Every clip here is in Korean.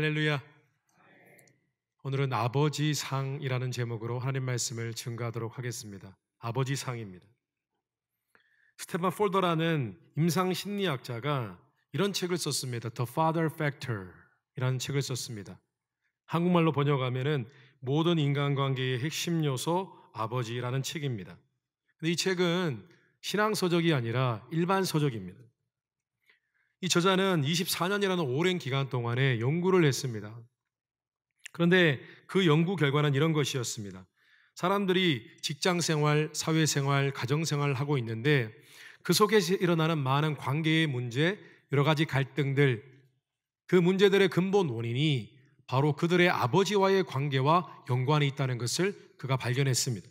할렐루야. 오늘은 아버지 상이라는 제목으로 하나님 말씀을 증가하도록 하겠습니다. 아버지 상입니다. 스테반 폴더라는 임상 심리학자가 이런 책을 썼습니다. The Father Factor 이라는 책을 썼습니다. 한국말로 번역하면은 모든 인간관계의 핵심 요소 아버지라는 책입니다. 근데 이 책은 신앙 서적이 아니라 일반 서적입니다. 이 저자는 24년이라는 오랜 기간 동안에 연구를 했습니다. 그런데 그 연구 결과는 이런 것이었습니다. 사람들이 직장 생활, 사회 생활, 가정 생활을 하고 있는데 그 속에서 일어나는 많은 관계의 문제, 여러 가지 갈등들, 그 문제들의 근본 원인이 바로 그들의 아버지와의 관계와 연관이 있다는 것을 그가 발견했습니다.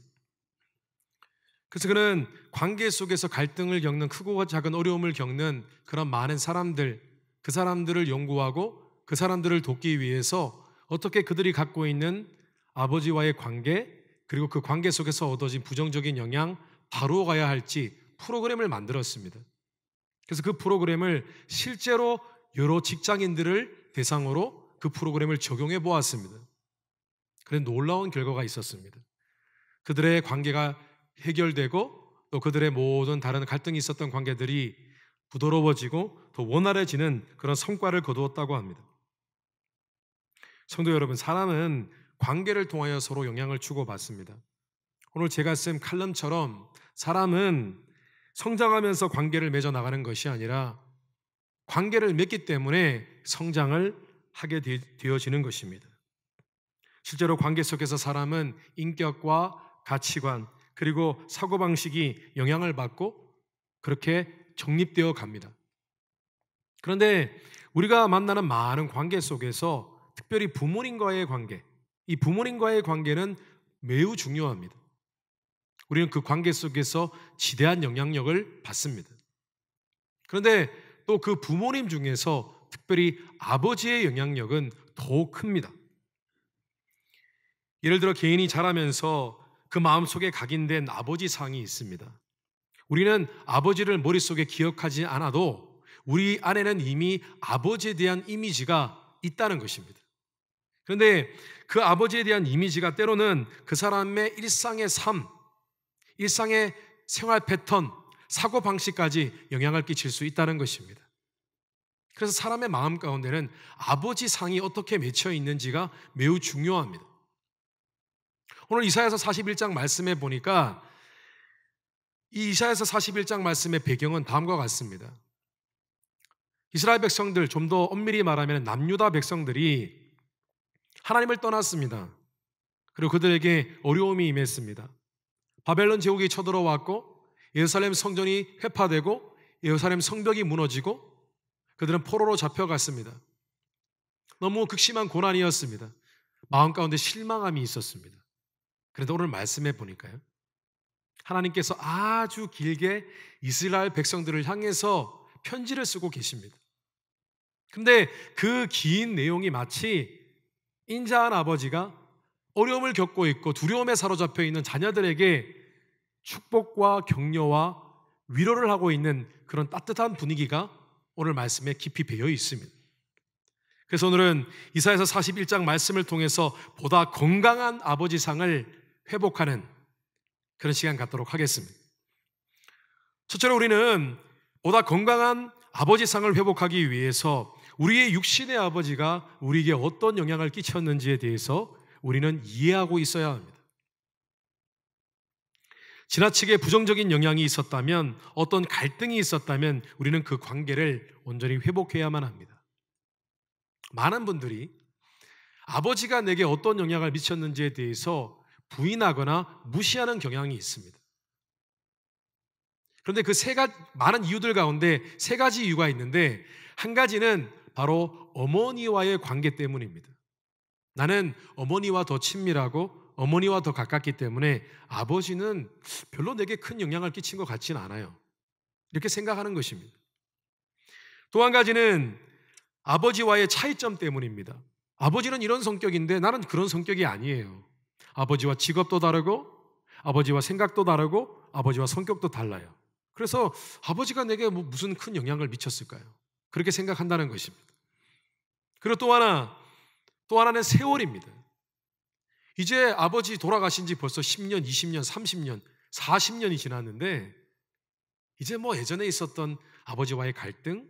그래서 그는 관계 속에서 갈등을 겪는 크고 작은 어려움을 겪는 그런 많은 사람들, 그 사람들을 연구하고 그 사람들을 돕기 위해서 어떻게 그들이 갖고 있는 아버지와의 관계, 그리고 그 관계 속에서 얻어진 부정적인 영향, 바로 가야 할지 프로그램을 만들었습니다. 그래서 그 프로그램을 실제로 여러 직장인들을 대상으로 그 프로그램을 적용해 보았습니다. 그래 놀라운 결과가 있었습니다. 그들의 관계가 해결되고 또 그들의 모든 다른 갈등이 있었던 관계들이 부드러워지고 더 원활해지는 그런 성과를 거두었다고 합니다. 성도 여러분, 사람은 관계를 통하여 서로 영향을 주고받습니다. 오늘 제가 쓴 칼럼처럼 사람은 성장하면서 관계를 맺어 나가는 것이 아니라 관계를 맺기 때문에 성장을 하게 되어지는 것입니다. 실제로 관계 속에서 사람은 인격과 가치관, 그리고 사고방식이 영향을 받고 그렇게 정립되어 갑니다. 그런데 우리가 만나는 많은 관계 속에서 특별히 부모님과의 관계, 이 부모님과의 관계는 매우 중요합니다. 우리는 그 관계 속에서 지대한 영향력을 받습니다. 그런데 또 그 부모님 중에서 특별히 아버지의 영향력은 더욱 큽니다. 예를 들어 개인이 자라면서 그 마음속에 각인된 아버지 상이 있습니다. 우리는 아버지를 머릿속에 기억하지 않아도 우리 안에는 이미 아버지에 대한 이미지가 있다는 것입니다. 그런데 그 아버지에 대한 이미지가 때로는 그 사람의 일상의 삶, 일상의 생활 패턴, 사고 방식까지 영향을 끼칠 수 있다는 것입니다. 그래서 사람의 마음 가운데는 아버지 상이 어떻게 맺혀 있는지가 매우 중요합니다. 오늘 이사야서 41장 말씀해 보니까 이 이사야서 41장 말씀의 배경은 다음과 같습니다. 이스라엘 백성들 좀 더 엄밀히 말하면 남유다 백성들이 하나님을 떠났습니다. 그리고 그들에게 어려움이 임했습니다. 바벨론 제국이 쳐들어왔고 예루살렘 성전이 회파되고 예루살렘 성벽이 무너지고 그들은 포로로 잡혀갔습니다. 너무 극심한 고난이었습니다. 마음 가운데 실망함이 있었습니다. 그런데 오늘 말씀해 보니까요. 하나님께서 아주 길게 이스라엘 백성들을 향해서 편지를 쓰고 계십니다. 근데 그 긴 내용이 마치 인자한 아버지가 어려움을 겪고 있고 두려움에 사로잡혀 있는 자녀들에게 축복과 격려와 위로를 하고 있는 그런 따뜻한 분위기가 오늘 말씀에 깊이 배어 있습니다. 그래서 오늘은 이사에서 41장 말씀을 통해서 보다 건강한 아버지상을 회복하는 그런 시간 갖도록 하겠습니다. 첫째로 우리는 보다 건강한 아버지상을 회복하기 위해서 우리의 육신의 아버지가 우리에게 어떤 영향을 끼쳤는지에 대해서 우리는 이해하고 있어야 합니다. 지나치게 부정적인 영향이 있었다면 어떤 갈등이 있었다면 우리는 그 관계를 온전히 회복해야만 합니다. 많은 분들이 아버지가 내게 어떤 영향을 미쳤는지에 대해서 부인하거나 무시하는 경향이 있습니다. 그런데 그 세 가지, 많은 이유들 가운데 세 가지 이유가 있는데 한 가지는 바로 어머니와의 관계 때문입니다. 나는 어머니와 더 친밀하고 어머니와 더 가깝기 때문에 아버지는 별로 내게 큰 영향을 끼친 것 같지는 않아요. 이렇게 생각하는 것입니다. 또 한 가지는 아버지와의 차이점 때문입니다. 아버지는 이런 성격인데 나는 그런 성격이 아니에요. 아버지와 직업도 다르고 아버지와 생각도 다르고 아버지와 성격도 달라요. 그래서 아버지가 내게 뭐 무슨 큰 영향을 미쳤을까요? 그렇게 생각한다는 것입니다. 그리고 또 하나, 또 하나는 세월입니다. 이제 아버지 돌아가신 지 벌써 10년, 20년, 30년, 40년이 지났는데 이제 뭐 예전에 있었던 아버지와의 갈등,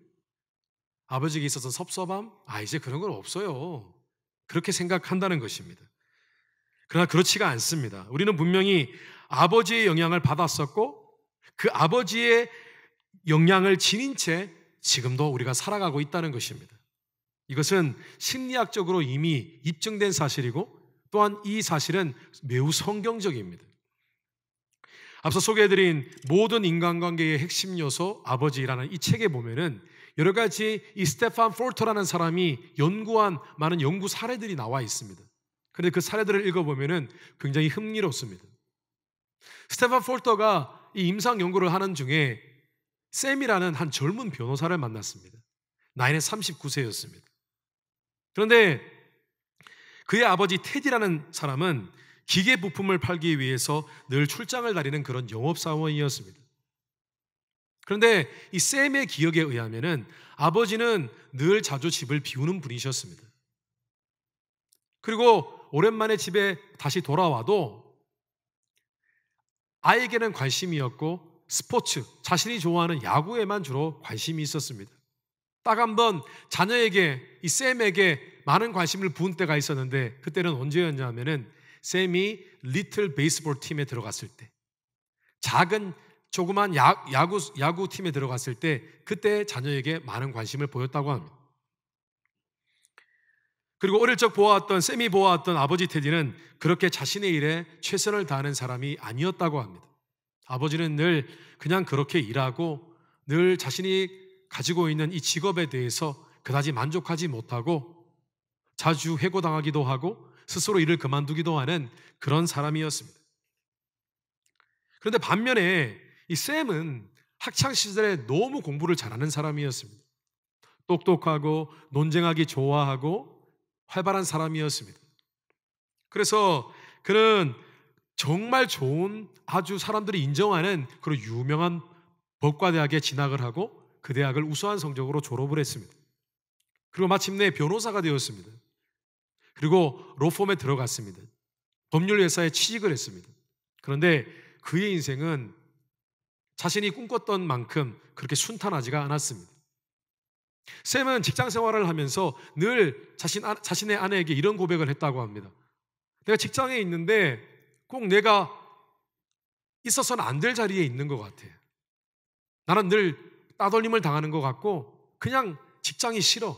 아버지에게 있었던 섭섭함, 아, 이제 그런 건 없어요. 그렇게 생각한다는 것입니다. 그러나 그렇지가 않습니다. 우리는 분명히 아버지의 영향을 받았었고 그 아버지의 영향을 지닌 채 지금도 우리가 살아가고 있다는 것입니다. 이것은 심리학적으로 이미 입증된 사실이고 또한 이 사실은 매우 성경적입니다. 앞서 소개해드린 모든 인간관계의 핵심 요소 아버지라는 이 책에 보면은 여러 가지 이 스테판 폴터라는 사람이 연구한 많은 연구 사례들이 나와 있습니다. 그런데 그 사례들을 읽어보면 굉장히 흥미롭습니다. 스테판 폴터가 이 임상 연구를 하는 중에 샘이라는 한 젊은 변호사를 만났습니다. 나이는 39세였습니다. 그런데 그의 아버지 테디라는 사람은 기계 부품을 팔기 위해서 늘 출장을 다니는 그런 영업사원이었습니다. 그런데 이 샘의 기억에 의하면 아버지는 늘 자주 집을 비우는 분이셨습니다. 그리고 오랜만에 집에 다시 돌아와도 아이에게는 관심이었고 스포츠, 자신이 좋아하는 야구에만 주로 관심이 있었습니다. 딱 한 번 자녀에게, 이 쌤에게 많은 관심을 부은 때가 있었는데 그때는 언제였냐면은 쌤이 리틀 베이스볼 팀에 들어갔을 때 작은 조그만 야, 야구, 야구 팀에 들어갔을 때 그때 자녀에게 많은 관심을 보였다고 합니다. 그리고 어릴 적 보아왔던 쌤이 보아왔던 아버지 테디는 그렇게 자신의 일에 최선을 다하는 사람이 아니었다고 합니다. 아버지는 늘 그냥 그렇게 일하고 늘 자신이 가지고 있는 이 직업에 대해서 그다지 만족하지 못하고 자주 해고당하기도 하고 스스로 일을 그만두기도 하는 그런 사람이었습니다. 그런데 반면에 이 쌤은 학창 시절에 너무 공부를 잘하는 사람이었습니다. 똑똑하고 논쟁하기 좋아하고 활발한 사람이었습니다. 그래서 그는 정말 좋은 아주 사람들이 인정하는 그런 유명한 법과대학에 진학을 하고 그 대학을 우수한 성적으로 졸업을 했습니다. 그리고 마침내 변호사가 되었습니다. 그리고 로펌에 들어갔습니다. 법률 회사에 취직을 했습니다. 그런데 그의 인생은 자신이 꿈꿨던 만큼 그렇게 순탄하지가 않았습니다. 샘은 직장 생활을 하면서 늘 자신, 아, 자신의 아내에게 이런 고백을 했다고 합니다. 내가 직장에 있는데 꼭 내가 있어서는 안 될 자리에 있는 것 같아. 나는 늘 따돌림을 당하는 것 같고 그냥 직장이 싫어.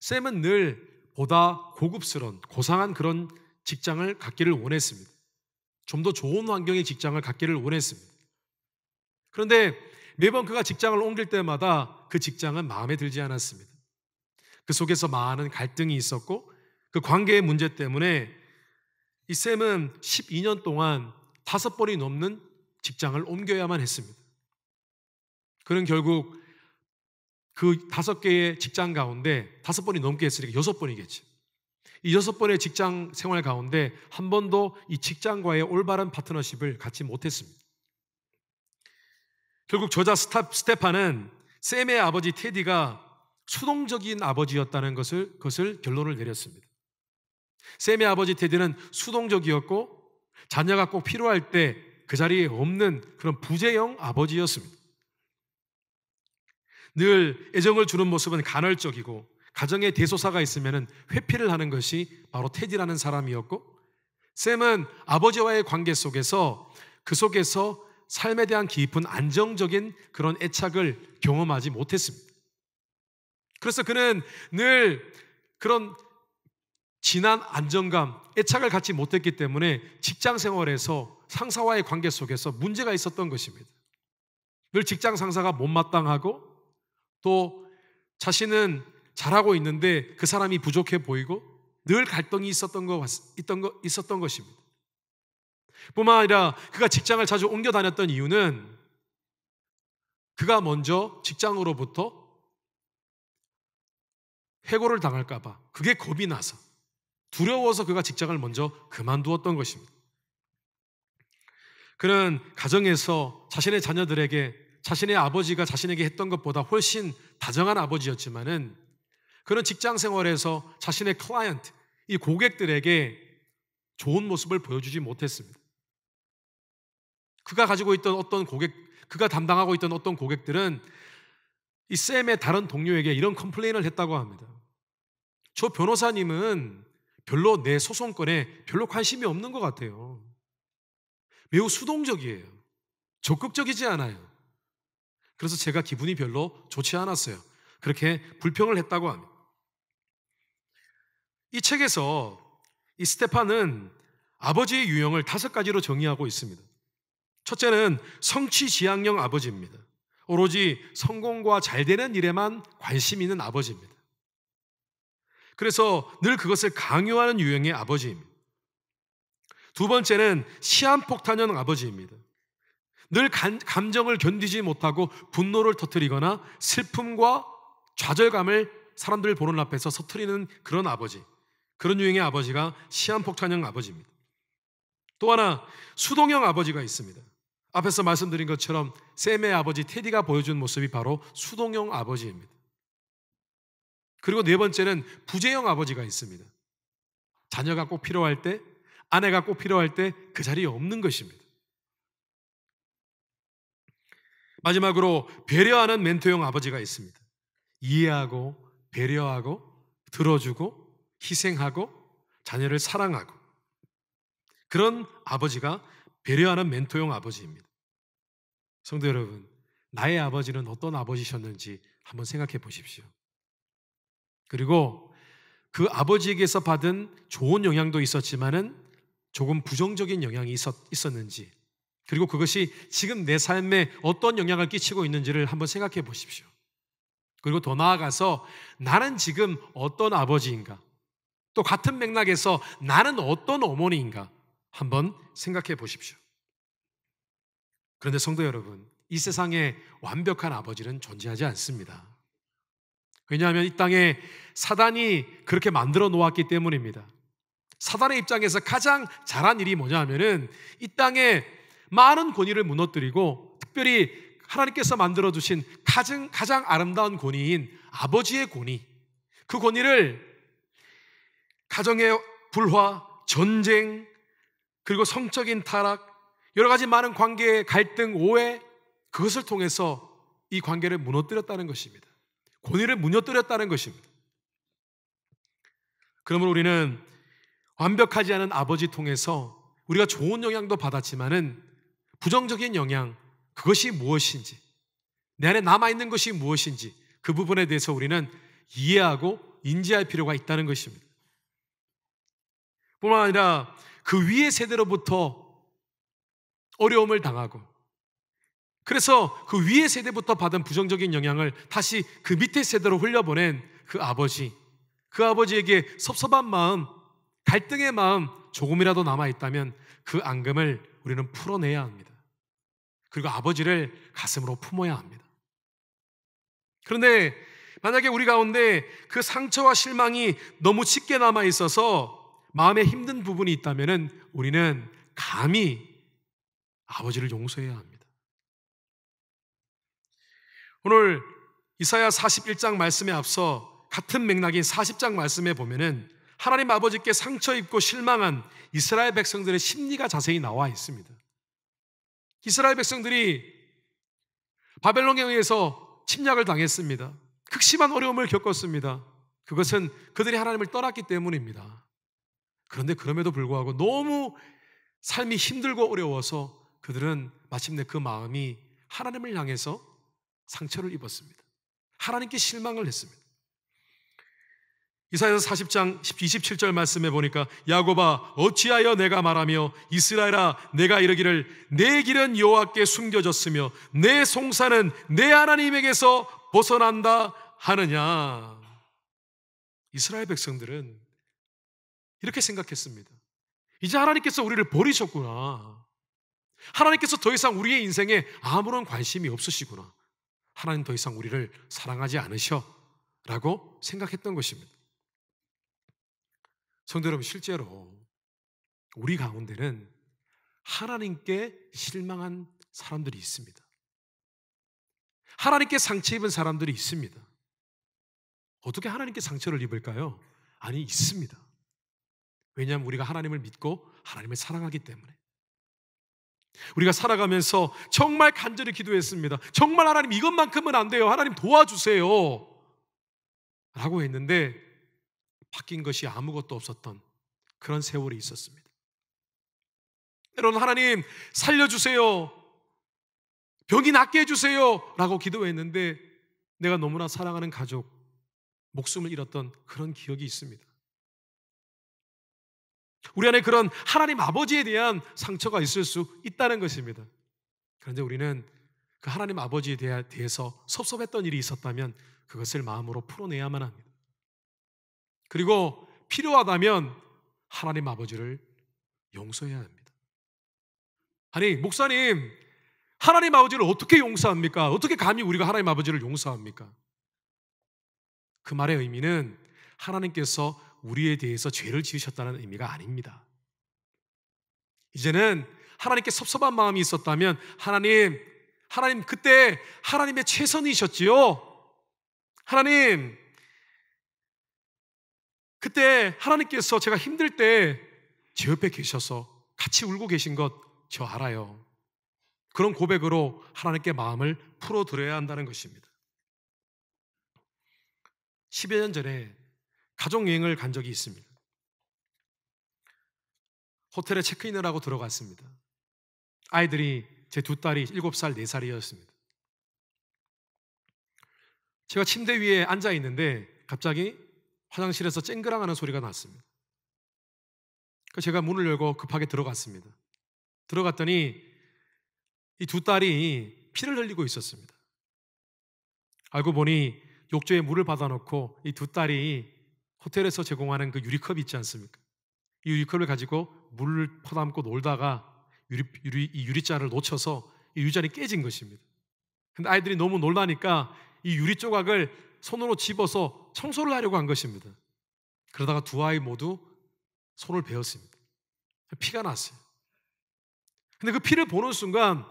샘은 늘 보다 고급스러운 고상한 그런 직장을 갖기를 원했습니다. 좀 더 좋은 환경의 직장을 갖기를 원했습니다. 그런데 매번 네 그가 직장을 옮길 때마다 그 직장은 마음에 들지 않았습니다. 그 속에서 많은 갈등이 있었고 그 관계의 문제 때문에 이 샘은 12년 동안 다섯 번이 넘는 직장을 옮겨야만 했습니다. 그는 결국 그 다섯 개의 직장 가운데 다섯 번이 넘게 했으니까 여섯 번이겠지. 이 여섯 번의 직장 생활 가운데 한 번도 이 직장과의 올바른 파트너십을 갖지 못했습니다. 결국 저자 스탑, 스테파는 샘의 아버지 테디가 수동적인 아버지였다는 것을, 것을 결론을 내렸습니다. 샘의 아버지 테디는 수동적이었고 자녀가 꼭 필요할 때 그 자리에 없는 그런 부재형 아버지였습니다. 늘 애정을 주는 모습은 간헐적이고 가정에 대소사가 있으면 회피를 하는 것이 바로 테디라는 사람이었고 샘은 아버지와의 관계 속에서 그 속에서 삶에 대한 깊은 안정적인 그런 애착을 경험하지 못했습니다. 그래서 그는 늘 그런 진한 안정감, 애착을 갖지 못했기 때문에 직장 생활에서 상사와의 관계 속에서 문제가 있었던 것입니다. 늘 직장 상사가 못마땅하고 또 자신은 잘하고 있는데 그 사람이 부족해 보이고 늘 갈등이 있었던, 것, 있던, 있었던 것입니다. 뿐만 아니라 그가 직장을 자주 옮겨 다녔던 이유는 그가 먼저 직장으로부터 해고를 당할까봐 그게 겁이 나서 두려워서 그가 직장을 먼저 그만두었던 것입니다. 그는 가정에서 자신의 자녀들에게 자신의 아버지가 자신에게 했던 것보다 훨씬 다정한 아버지였지만은 그런 직장 생활에서 자신의 클라이언트, 이 고객들에게 좋은 모습을 보여주지 못했습니다. 그가 가지고 있던 어떤 고객, 그가 담당하고 있던 어떤 고객들은 이 쌤의 다른 동료에게 이런 컴플레인을 했다고 합니다. 저 변호사님은 별로 내 소송권에 별로 관심이 없는 것 같아요. 매우 수동적이에요. 적극적이지 않아요. 그래서 제가 기분이 별로 좋지 않았어요. 그렇게 불평을 했다고 합니다. 이 책에서 이 스테판은 아버지의 유형을 다섯 가지로 정의하고 있습니다. 첫째는 성취 지향형 아버지입니다. 오로지 성공과 잘 되는 일에만 관심 있는 아버지입니다. 그래서 늘 그것을 강요하는 유형의 아버지입니다. 두 번째는 시한폭탄형 아버지입니다. 늘 간, 감정을 견디지 못하고 분노를 터뜨리거나 슬픔과 좌절감을 사람들 보는 앞에서 서투리는 그런 아버지. 그런 유형의 아버지가 시한폭탄형 아버지입니다. 또 하나 수동형 아버지가 있습니다. 앞에서 말씀드린 것처럼 샘의 아버지 테디가 보여준 모습이 바로 수동형 아버지입니다. 그리고 네 번째는 부재형 아버지가 있습니다. 자녀가 꼭 필요할 때, 아내가 꼭 필요할 때 그 자리에 없는 것입니다. 마지막으로 배려하는 멘토형 아버지가 있습니다. 이해하고 배려하고 들어주고 희생하고 자녀를 사랑하고 그런 아버지가 배려하는 멘토형 아버지입니다. 성도 여러분, 나의 아버지는 어떤 아버지셨는지 한번 생각해 보십시오. 그리고 그 아버지에게서 받은 좋은 영향도 있었지만은 조금 부정적인 영향이 있었, 있었는지, 그리고 그것이 지금 내 삶에 어떤 영향을 끼치고 있는지를 한번 생각해 보십시오. 그리고 더 나아가서 나는 지금 어떤 아버지인가? 또 같은 맥락에서 나는 어떤 어머니인가? 한번 생각해 보십시오. 그런데 성도 여러분, 이 세상에 완벽한 아버지는 존재하지 않습니다. 왜냐하면 이 땅에 사단이 그렇게 만들어 놓았기 때문입니다. 사단의 입장에서 가장 잘한 일이 뭐냐 하면은 이 땅에 많은 권위를 무너뜨리고 특별히 하나님께서 만들어 주신 가장 가장 아름다운 권위인 아버지의 권위 그 권위를 가정의 불화, 전쟁, 그리고 성적인 타락, 여러 가지 많은 관계의 갈등, 오해, 그것을 통해서 이 관계를 무너뜨렸다는 것입니다. 권위를 무너뜨렸다는 것입니다. 그러므로 우리는 완벽하지 않은 아버지 통해서 우리가 좋은 영향도 받았지만은 부정적인 영향, 그것이 무엇인지, 내 안에 남아있는 것이 무엇인지 그 부분에 대해서 우리는 이해하고 인지할 필요가 있다는 것입니다. 뿐만 아니라 그 위의 세대로부터 어려움을 당하고 그래서 그 위의 세대부터 받은 부정적인 영향을 다시 그 밑에 세대로 흘려보낸 그 아버지, 그 아버지에게 섭섭한 마음, 갈등의 마음 조금이라도 남아있다면 그 앙금을 우리는 풀어내야 합니다. 그리고 아버지를 가슴으로 품어야 합니다. 그런데 만약에 우리 가운데 그 상처와 실망이 너무 쉽게 남아있어서 마음에 힘든 부분이 있다면 우리는 감히 아버지를 용서해야 합니다. 오늘 이사야 41장 말씀에 앞서 같은 맥락인 40장 말씀에 보면은 하나님 아버지께 상처 입고 실망한 이스라엘 백성들의 심리가 자세히 나와 있습니다. 이스라엘 백성들이 바벨론에 의해서 침략을 당했습니다. 극심한 어려움을 겪었습니다. 그것은 그들이 하나님을 떠났기 때문입니다. 그런데 그럼에도 불구하고 너무 삶이 힘들고 어려워서 그들은 마침내 그 마음이 하나님을 향해서 상처를 입었습니다. 하나님께 실망을 했습니다. 이사야서 40장 27절 말씀해 보니까 야곱아 어찌하여 내가 말하며 이스라엘아 내가 이르기를 내 길은 여호와께 숨겨졌으며 내 송사는 내 하나님에게서 벗어난다 하느냐 이스라엘 백성들은 이렇게 생각했습니다. 이제 하나님께서 우리를 버리셨구나. 하나님께서 더 이상 우리의 인생에 아무런 관심이 없으시구나. 하나님 더 이상 우리를 사랑하지 않으셔. 라고 생각했던 것입니다. 성도 여러분, 실제로 우리 가운데는 하나님께 실망한 사람들이 있습니다. 하나님께 상처 입은 사람들이 있습니다. 어떻게 하나님께 상처를 입을까요? 아니, 있습니다. 왜냐하면 우리가 하나님을 믿고 하나님을 사랑하기 때문에. 우리가 살아가면서 정말 간절히 기도했습니다. 정말 하나님 이것만큼은 안 돼요. 하나님 도와주세요. 라고 했는데 바뀐 것이 아무것도 없었던 그런 세월이 있었습니다. 여러분, 하나님 살려주세요. 병이 낫게 해주세요. 라고 기도했는데 내가 너무나 사랑하는 가족, 목숨을 잃었던 그런 기억이 있습니다. 우리 안에 그런 하나님 아버지에 대한 상처가 있을 수 있다는 것입니다. 그런데 우리는 그 하나님 아버지에 대해서 섭섭했던 일이 있었다면 그것을 마음으로 풀어내야만 합니다. 그리고 필요하다면 하나님 아버지를 용서해야 합니다. 아니, 목사님, 하나님 아버지를 어떻게 용서합니까? 어떻게 감히 우리가 하나님 아버지를 용서합니까? 그 말의 의미는 하나님께서 우리에 대해서 죄를 지으셨다는 의미가 아닙니다. 이제는 하나님께 섭섭한 마음이 있었다면 하나님, 하나님 그때 하나님의 최선이셨지요. 하나님, 그때 하나님께서 제가 힘들 때 제 옆에 계셔서 같이 울고 계신 것 저 알아요. 그런 고백으로 하나님께 마음을 풀어드려야 한다는 것입니다. 10여 년 전에 가족 여행을 간 적이 있습니다. 호텔에 체크인을 하고 들어갔습니다. 아이들이 제 두 딸이 7살, 4살이었습니다. 제가 침대 위에 앉아 있는데 갑자기 화장실에서 쨍그랑하는 소리가 났습니다. 제가 문을 열고 급하게 들어갔습니다. 들어갔더니 이 두 딸이 피를 흘리고 있었습니다. 알고 보니 욕조에 물을 받아놓고 이 두 딸이 호텔에서 제공하는 그 유리컵 있지 않습니까? 이 유리컵을 가지고 물을 퍼담고 놀다가 유리, 유리, 이 유리잔을 놓쳐서 이 유리잔이 깨진 것입니다. 근데 아이들이 너무 놀라니까 이 유리 조각을 손으로 집어서 청소를 하려고 한 것입니다. 그러다가 두 아이 모두 손을 베었습니다. 피가 났어요. 근데 그 피를 보는 순간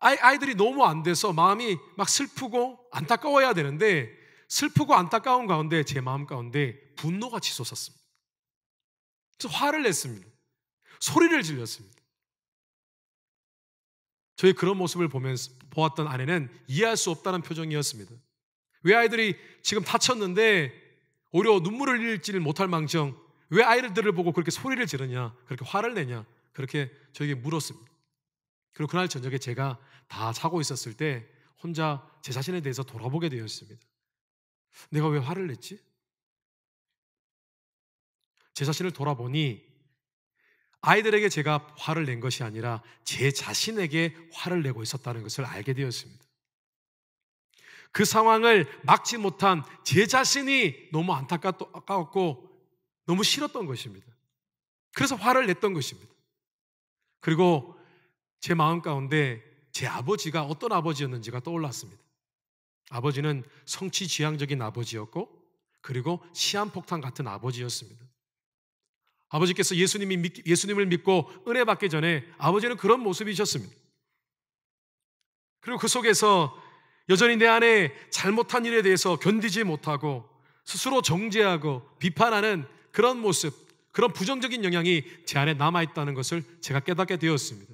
아이, 아이들이 너무 안 돼서 마음이 막 슬프고 안타까워야 되는데 슬프고 안타까운 가운데 제 마음 가운데 분노가 치솟았습니다. 그래서 화를 냈습니다. 소리를 질렀습니다. 저희 그런 모습을 보면서 보았던 아내는 이해할 수 없다는 표정이었습니다. 왜 아이들이 지금 다쳤는데 오히려 눈물을 흘리지를 못할 망정 왜 아이들을 보고 그렇게 소리를 지르냐 그렇게 화를 내냐 그렇게 저에게 물었습니다. 그리고 그날 저녁에 제가 다 자고 있었을 때 혼자 제 자신에 대해서 돌아보게 되었습니다. 내가 왜 화를 냈지? 제 자신을 돌아보니 아이들에게 제가 화를 낸 것이 아니라 제 자신에게 화를 내고 있었다는 것을 알게 되었습니다. 그 상황을 막지 못한 제 자신이 너무 안타까웠고 너무 싫었던 것입니다. 그래서 화를 냈던 것입니다. 그리고 제 마음 가운데 제 아버지가 어떤 아버지였는지가 떠올랐습니다. 아버지는 성취 지향적인 아버지였고 그리고 시한폭탄 같은 아버지였습니다. 아버지께서 예수님이 믿, 예수님을 믿고 은혜 받기 전에 아버지는 그런 모습이셨습니다. 그리고 그 속에서 여전히 내 안에 잘못한 일에 대해서 견디지 못하고 스스로 정죄하고 비판하는 그런 모습, 그런 부정적인 영향이 제 안에 남아 있다는 것을 제가 깨닫게 되었습니다.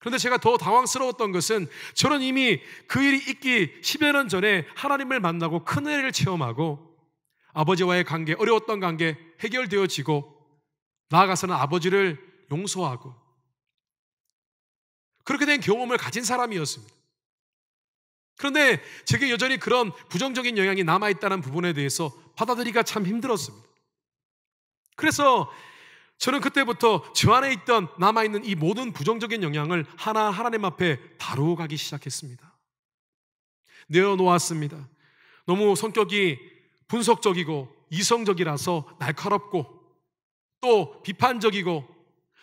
그런데 제가 더 당황스러웠던 것은 저는 이미 그 일이 있기 10여 년 전에 하나님을 만나고 큰 은혜를 체험하고 아버지와의 관계, 어려웠던 관계 해결되어지고 나아가서는 아버지를 용서하고 그렇게 된 경험을 가진 사람이었습니다. 그런데 제게 여전히 그런 부정적인 영향이 남아있다는 부분에 대해서 받아들이기가 참 힘들었습니다. 그래서 저는 그때부터 저 안에 있던 남아있는 이 모든 부정적인 영향을 하나 하나님 앞에 다루어 가기 시작했습니다. 내어놓았습니다. 너무 성격이 분석적이고 이성적이라서 날카롭고 또 비판적이고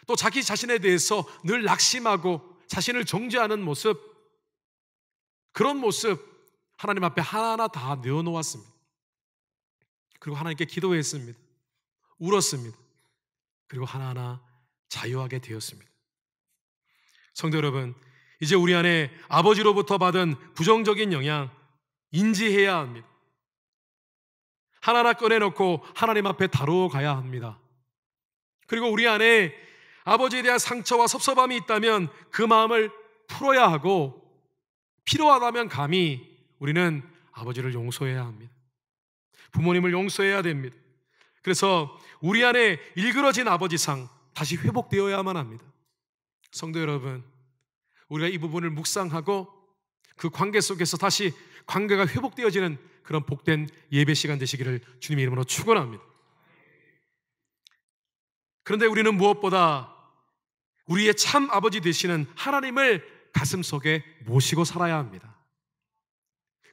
또 자기 자신에 대해서 늘 낙심하고 자신을 정죄하는 모습 그런 모습 하나님 앞에 하나하나 다 내어놓았습니다. 그리고 하나님께 기도했습니다. 울었습니다. 그리고 하나하나 자유하게 되었습니다. 성도 여러분, 이제 우리 안에 아버지로부터 받은 부정적인 영향 인지해야 합니다. 하나하나 꺼내놓고 하나님 앞에 다루어 가야 합니다. 그리고 우리 안에 아버지에 대한 상처와 섭섭함이 있다면 그 마음을 풀어야 하고 필요하다면 감히 우리는 아버지를 용서해야 합니다. 부모님을 용서해야 됩니다. 그래서 우리 안에 일그러진 아버지상 다시 회복되어야만 합니다. 성도 여러분, 우리가 이 부분을 묵상하고 그 관계 속에서 다시 관계가 회복되어지는 그런 복된 예배 시간 되시기를 주님의 이름으로 축원합니다. 그런데 우리는 무엇보다 우리의 참 아버지 되시는 하나님을 가슴 속에 모시고 살아야 합니다.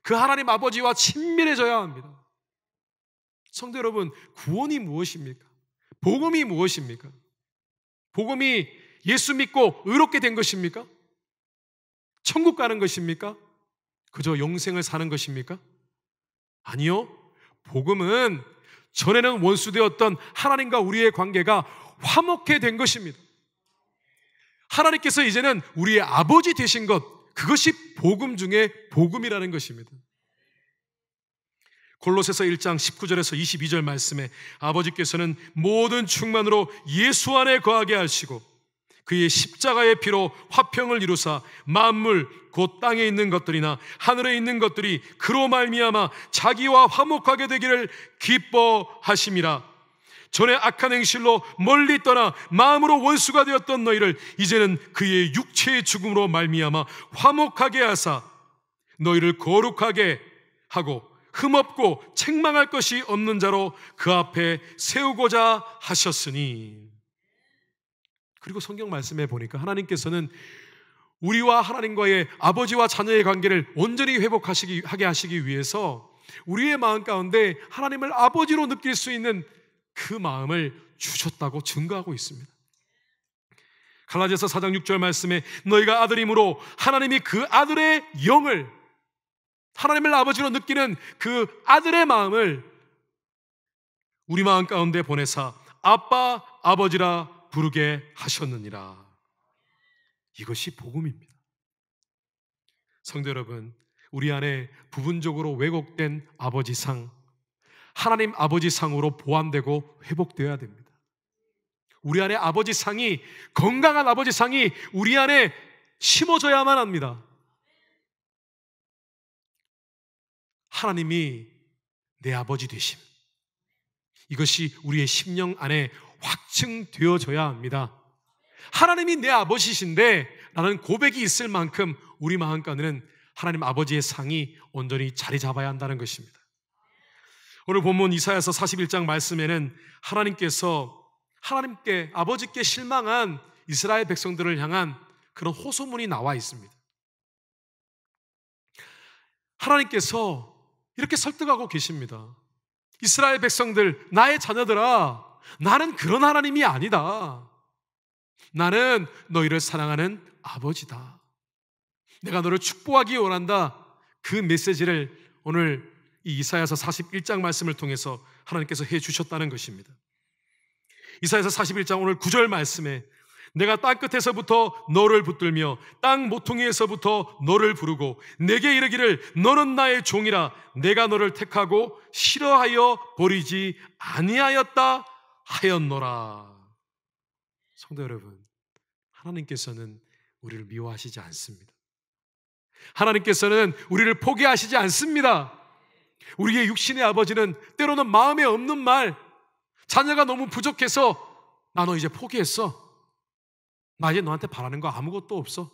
그 하나님 아버지와 친밀해져야 합니다. 성도 여러분, 구원이 무엇입니까? 복음이 무엇입니까? 복음이 예수 믿고 의롭게 된 것입니까? 천국 가는 것입니까? 그저 영생을 사는 것입니까? 아니요. 복음은 전에는 원수되었던 하나님과 우리의 관계가 화목해 된 것입니다. 하나님께서 이제는 우리의 아버지 되신 것, 그것이 복음 중에 복음이라는 것입니다. 골로새서 1장 19절에서 22절 말씀에 아버지께서는 모든 충만으로 예수 안에 거하게 하시고 그의 십자가의 피로 화평을 이루사 만물 곧 땅에 있는 것들이나 하늘에 있는 것들이 그로 말미암아 자기와 화목하게 되기를 기뻐하심이라 전에 악한 행실로 멀리 떠나 마음으로 원수가 되었던 너희를 이제는 그의 육체의 죽음으로 말미암아 화목하게 하사 너희를 거룩하게 하고 흠없고 책망할 것이 없는 자로 그 앞에 세우고자 하셨으니. 그리고 성경 말씀에 보니까 하나님께서는 우리와 하나님과의 아버지와 자녀의 관계를 온전히 회복하시기 하게 하시기 위해서 우리의 마음 가운데 하나님을 아버지로 느낄 수 있는 그 마음을 주셨다고 증거하고 있습니다. 갈라디아서 4장 6절 말씀에 너희가 아들이므로 하나님이 그 아들의 영을 하나님을 아버지로 느끼는 그 아들의 마음을 우리 마음 가운데 보내사 아빠, 아버지라 부르게 하셨느니라. 이것이 복음입니다. 성도 여러분, 우리 안에 부분적으로 왜곡된 아버지상, 하나님 아버지상으로 보완되고 회복되어야 됩니다. 우리 안에 아버지상이, 건강한 아버지상이 우리 안에 심어져야만 합니다. 하나님이 내 아버지 되심. 이것이 우리의 심령 안에 확증되어져야 합니다. 하나님이 내 아버지신데 라는 고백이 있을 만큼 우리 마음 가운데는 하나님 아버지의 상이 온전히 자리 잡아야 한다는 것입니다. 오늘 본문 이사야서 41장 말씀에는 하나님께서 하나님께 아버지께 실망한 이스라엘 백성들을 향한 그런 호소문이 나와 있습니다. 하나님께서 이렇게 설득하고 계십니다. 이스라엘 백성들, 나의 자녀들아, 나는 그런 하나님이 아니다. 나는 너희를 사랑하는 아버지다. 내가 너를 축복하기 원한다. 그 메시지를 오늘 이 이사야서 41장 말씀을 통해서 하나님께서 해 주셨다는 것입니다. 이사야서 41장 오늘 9절 말씀에 내가 땅끝에서부터 너를 붙들며 땅 모퉁이에서부터 너를 부르고 내게 이르기를 너는 나의 종이라 내가 너를 택하고 싫어하여 버리지 아니하였다 하였노라. 성도 여러분, 하나님께서는 우리를 미워하시지 않습니다. 하나님께서는 우리를 포기하시지 않습니다. 우리의 육신의 아버지는 때로는 마음에 없는 말, 자녀가 너무 부족해서 나 너 이제 포기했어. 나 이제 너한테 바라는 거 아무것도 없어.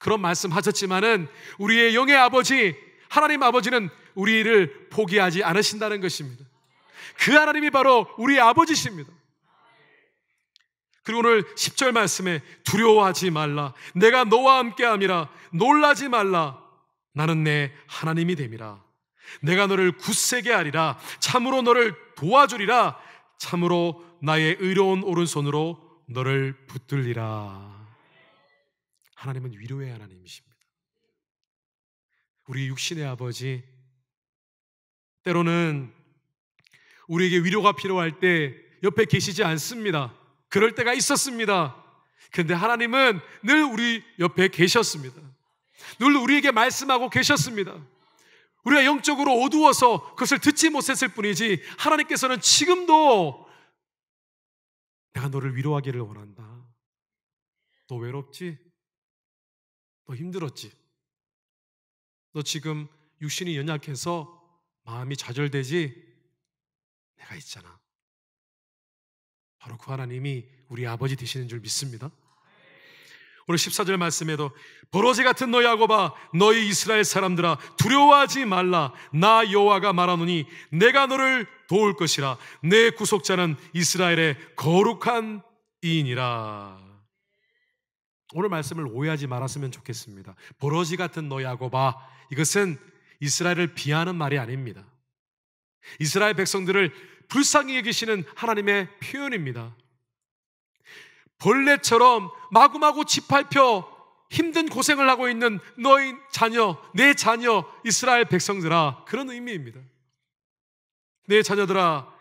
그런 말씀 하셨지만은 우리의 영의 아버지, 하나님 아버지는 우리를 포기하지 않으신다는 것입니다. 그 하나님이 바로 우리 아버지십니다. 그리고 오늘 10절 말씀에 두려워하지 말라. 내가 너와 함께 함이라. 놀라지 말라. 나는 내 하나님이 됨이라. 내가 너를 굳세게 하리라. 참으로 너를 도와주리라. 참으로 나의 의로운 오른손으로 너를 붙들리라. 하나님은 위로의 하나님이십니다. 우리 육신의 아버지, 때로는 우리에게 위로가 필요할 때 옆에 계시지 않습니다. 그럴 때가 있었습니다. 그런데 하나님은 늘 우리 옆에 계셨습니다. 늘 우리에게 말씀하고 계셨습니다. 우리가 영적으로 어두워서 그것을 듣지 못했을 뿐이지 하나님께서는 지금도 내가 너를 위로하기를 원한다. 너 외롭지? 너 힘들었지? 너 지금 육신이 연약해서 마음이 좌절되지? 내가 있잖아. 바로 그 하나님이 우리 아버지 되시는 줄 믿습니다. 오늘 14절 말씀에도 버러지 같은 너희 야고바 너희 이스라엘 사람들아 두려워하지 말라 나 여호와가 말하노니 내가 너를 도울 것이라 내 구속자는 이스라엘의 거룩한 이인이라 오늘 말씀을 오해하지 말았으면 좋겠습니다 버러지 같은 너희 야고바 이것은 이스라엘을 비하는 말이 아닙니다 이스라엘 백성들을 불쌍히 여기시는 하나님의 표현입니다 벌레처럼 마구마구 짓밟혀 힘든 고생을 하고 있는 너희 자녀, 내 자녀, 이스라엘 백성들아. 그런 의미입니다. 내 자녀들아,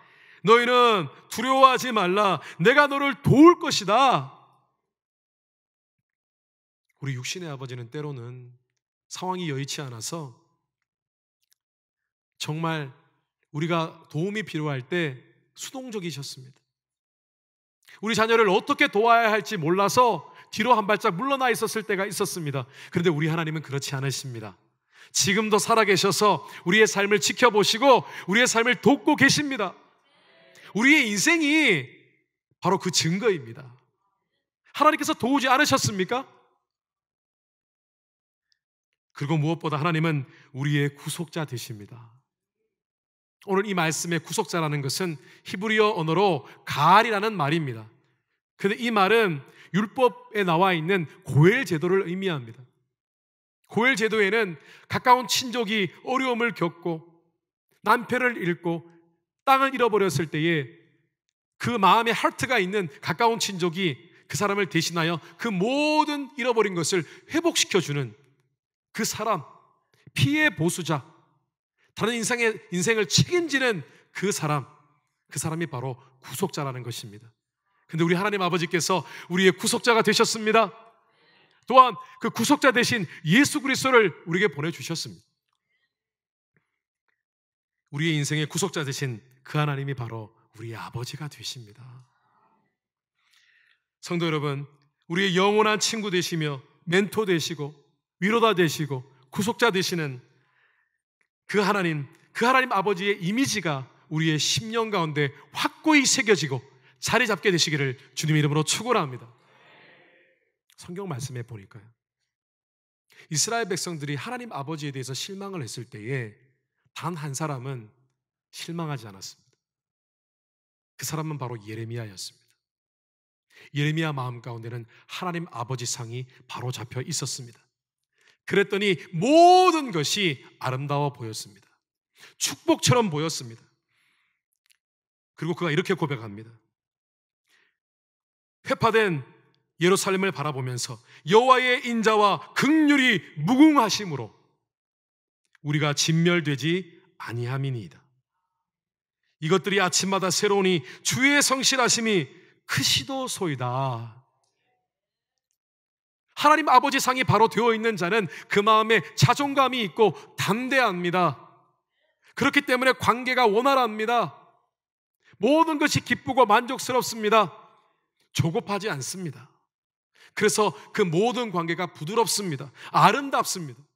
너희는 두려워하지 말라. 내가 너를 도울 것이다. 우리 육신의 아버지는 때로는 상황이 여의치 않아서 정말 우리가 도움이 필요할 때 수동적이셨습니다. 우리 자녀를 어떻게 도와야 할지 몰라서 뒤로 한 발짝 물러나 있었을 때가 있었습니다. 그런데 우리 하나님은 그렇지 않으십니다. 지금도 살아계셔서 우리의 삶을 지켜보시고 우리의 삶을 돕고 계십니다. 우리의 인생이 바로 그 증거입니다. 하나님께서 도우지 않으셨습니까? 그리고 무엇보다 하나님은 우리의 구속자 되십니다. 오늘 이 말씀의 구속자라는 것은 히브리어 언어로 가알이라는 말입니다. 근데 이 말은 율법에 나와 있는 고엘 제도를 의미합니다. 고엘 제도에는 가까운 친족이 어려움을 겪고 남편을 잃고 땅을 잃어버렸을 때에 그 마음에 하트가 있는 가까운 친족이 그 사람을 대신하여 그 모든 잃어버린 것을 회복시켜주는 그 사람, 피해 보수자, 다른 인생의, 인생을 책임지는 그 사람, 그 사람이 바로 구속자라는 것입니다. 근데 우리 하나님 아버지께서 우리의 구속자가 되셨습니다. 또한 그 구속자 대신 예수 그리스도를 우리에게 보내주셨습니다. 우리의 인생의 구속자 대신 그 하나님이 바로 우리의 아버지가 되십니다. 성도 여러분, 우리의 영원한 친구 되시며 멘토 되시고 위로다 되시고 구속자 되시는 그 하나님, 그 하나님 아버지의 이미지가 우리의 심령 가운데 확고히 새겨지고 자리 잡게 되시기를 주님의 이름으로 축원합니다. 성경 말씀에 보니까요. 이스라엘 백성들이 하나님 아버지에 대해서 실망을 했을 때에 단 한 사람은 실망하지 않았습니다. 그 사람은 바로 예레미야였습니다. 예레미야 마음 가운데는 하나님 아버지 상이 바로 잡혀 있었습니다. 그랬더니 모든 것이 아름다워 보였습니다. 축복처럼 보였습니다. 그리고 그가 이렇게 고백합니다. 회파된 예루살렘을 바라보면서 여호와의 인자와 극률이 무궁하심으로 우리가 진멸되지 아니함이니이다. 이것들이 아침마다 새로우니 주의 성실하심이 크시도 소이다. 하나님 아버지 상이 바로 되어 있는 자는 그 마음에 자존감이 있고 담대합니다. 그렇기 때문에 관계가 원활합니다. 모든 것이 기쁘고 만족스럽습니다. 조급하지 않습니다. 그래서 그 모든 관계가 부드럽습니다. 아름답습니다.